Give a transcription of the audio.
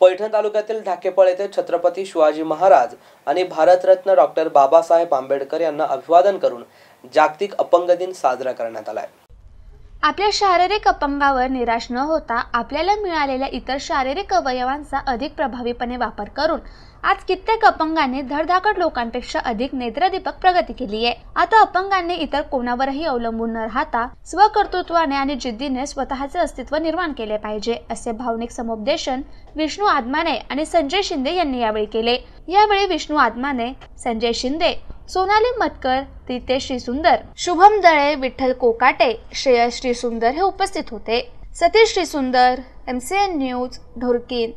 पैठण तालुक्यातील ढाकेपळ येथे छत्रपती शिवाजी महाराज आणि भारतरत्न डॉक्टर बाबासाहेब आंबेडकर यांना अभिवादन करून जागतिक अपंग दिन साजरा करण्यात आला आहे आपल्या शारीरिक अपंगावर निराश न होता आपल्याला मिळालेल्या इतर शारीरिक अवयवांचा अधिक प्रभावीपणे वापर करून आज कित्येक अपंगांनी धडधाकट लोकांपेक्षा अधिक नेत्रदीपक प्रगती केली आहे आता अपंगांनी इतर कोणावरही अवलंबून न राहता स्वकर्तृत्वाने आणि जिद्दीने स्वतःचे अस्तित्व निर्माण केले पाहिजे असे भावनिक समुपदेशन विष्णू आत्माने आणि संजय शिंदे यांनी यावेळी केले यावेळी विष्णू आत्माने संजय शिंदे सोनाली मतकर श्री सुंदर शुभम दळे विठ्ठल कोकाटे श्री सुंदर हे उपस्थित होते Satish Shri Sundar M C N news ढोरकीन